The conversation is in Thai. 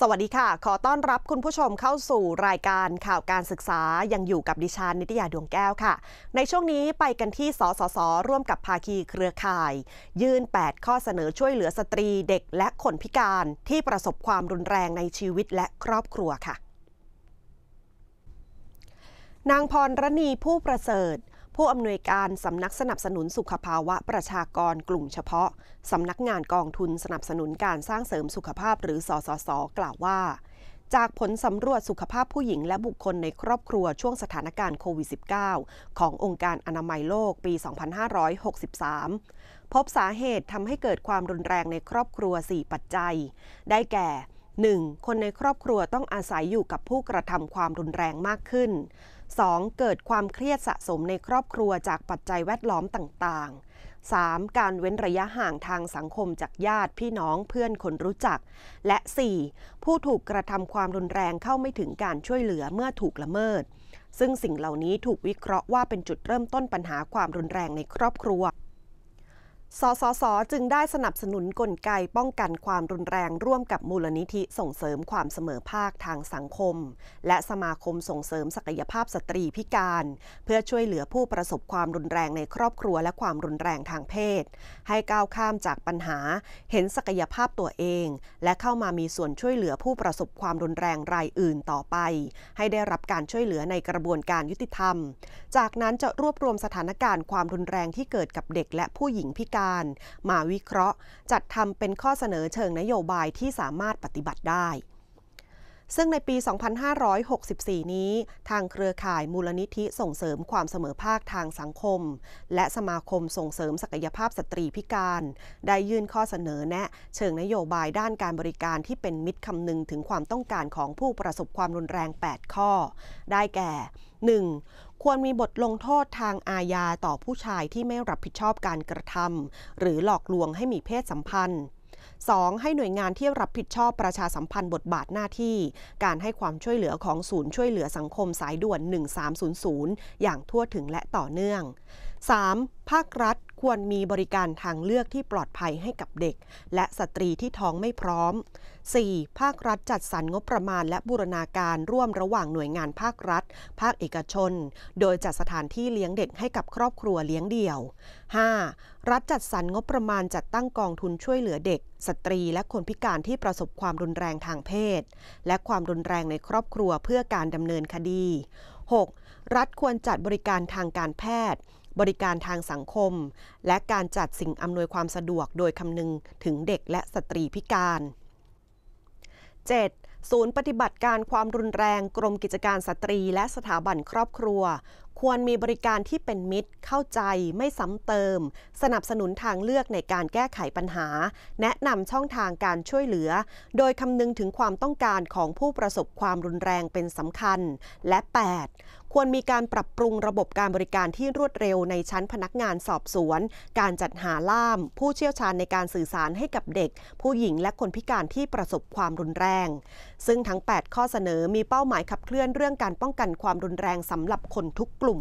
สวัสดีค่ะ ขอต้อนรับคุณผู้ชมเข้าสู่รายการข่าวการศึกษายังอยู่กับดิฉันนิตยาดวงแก้วค่ะ ในช่วงนี้ไปกันที่สสสร่วมกับภาคีเครือข่าย ยื่น 8 ข้อเสนอช่วยเหลือสตรีเด็กและคนพิการที่ประสบความรุนแรงในชีวิตและครอบครัวค่ะ นางพรรณีผู้ประเสริฐผู้อำนวยการสำนักสนับสนุนสุขภาวะประชากรกลุ่มเฉพาะสำนักงานกองทุนสนับสนุนการสร้างเสริมสุขภาพหรือสสสกล่าวว่า จากผลสำรวจสุขภาพผู้หญิงและบุคคลในครอบครัวช่วงสถานการณ์โควิด -19 ขององค์การอนามัยโลกปี 2563 พบสาเหตุทำให้เกิดความรุนแรงในครอบครัว 4 ปัจจัย ได้แก่ 1. คนในครอบครัวต้องอาศัยอยู่กับผู้กระทำความรุนแรงมากขึ้น 2. เกิดความเครียดสะสมในครอบครัวจากปัจจัยแวดล้อมต่าง ๆ 3. การเว้นระยะห่างทางสังคมจากญาติพี่น้องเพื่อนคนรู้จัก และ 4. ผู้ถูกกระทำความรุนแรงเข้าไม่ถึงการช่วยเหลือเมื่อถูกละเมิด ซึ่งสิ่งเหล่านี้ถูกวิเคราะห์ว่าเป็นจุดเริ่มต้นปัญหาความรุนแรงในครอบครัวสสส จึงได้สนับสนุนกลไกป้องกันความรุนแรง ร่วมกับมูลนิธิส่งเสริมความเสมอภาคทางสังคม และสมาคมส่งเสริมศักยภาพสตรีพิการ เพื่อช่วยเหลือผู้ประสบความรุนแรงในครอบครัวและความรุนแรงทางเพศ ให้ก้าวข้ามจากปัญหา เห็นศักยภาพตัวเอง และเข้ามามีส่วนช่วยเหลือผู้ประสบความรุนแรงรายอื่นต่อไป ให้ได้รับการช่วยเหลือในกระบวนการยุติธรรม จากนั้นจะรวบรวมสถานการณ์ความรุนแรงที่เกิดกับเด็ก และผู้หญิงพิการการมาวิเคราะห์จัดทำเป็นข้อเสนอเชิงนโยบายที่สามารถปฏิบัติได้ซึ่งในปี 2564 นี้ ทางเครือข่ายมูลนิธิส่งเสริมความเสมอภาคทางสังคม และสมาคมส่งเสริมศักยภาพสตรีพิการ ได้ยื่นข้อเสนอแนะ เชิงนโยบายด้านการบริการที่เป็นมิตรคำนึงถึงความต้องการของผู้ประสบความรุนแรง 8 ข้อ ได้แก่ 1. ควรมีบทลงโทษทางอาญาต่อผู้ชายที่ไม่รับผิดชอบการกระทำหรือหลอกลวงให้มีเพศสัมพันธ์ 2. ให้หน่วยงานที่รับผิดชอบประชาสัมพันธ์บทบาทหน้าที่ การให้ความช่วยเหลือของศูนย์ช่วยเหลือสังคมสายด่วน 1300 อย่างทั่วถึงและต่อเนื่อง 3. ภาครัฐควรมีบริการทางเลือกที่ปลอดภัยให้กับเด็ก และสตรีที่ท้องไม่พร้อม 4. ภาครัฐจัดสรรงบประมาณและบูรณาการร่วมระหว่างหน่วยงานภาครัฐ ภาคเอกชน โดยจัดสถานที่เลี้ยงเด็กให้กับครอบครัวเลี้ยงเดี่ยว 5. รัฐจัดสรรงบประมาณจัดตั้งกองทุนช่วยเหลือเด็ก สตรีและคนพิการที่ประสบความรุนแรงทางเพศ และความรุนแรงในครอบครัวเพื่อการดำเนินคดี 6. รัฐควรจัดบริการทางการแพทย์บริการทางสังคมและการจัดสิ่งอำนวยความสะดวก โดยคำนึงถึงเด็กและสตรีพิการ 7. ศูนย์ปฏิบัติการความรุนแรงกรมกิจการสตรีและสถาบันครอบครัว ควรมีบริการที่เป็นมิตรเข้าใจไม่ซ้ำเติม สนับสนุนทางเลือกในการแก้ไขปัญหา แนะนำช่องทางการช่วยเหลือ โดยคำนึงถึงความต้องการของผู้ประสบความรุนแรงเป็นสำคัญและ8ควรมีการปรับปรุงระบบการบริการที่รวดเร็วในชั้นพนักงานสอบสวน การจัดหาล่าม ผู้เชี่ยวชาญในการสื่อสารให้กับเด็ก ผู้หญิงและคนพิการที่ประสบความรุนแรง ซึ่งทั้ง 8 ข้อเสนอมีเป้าหมายขับเคลื่อนเรื่องการป้องกันความรุนแรงสำหรับคนทุกกลุ่ม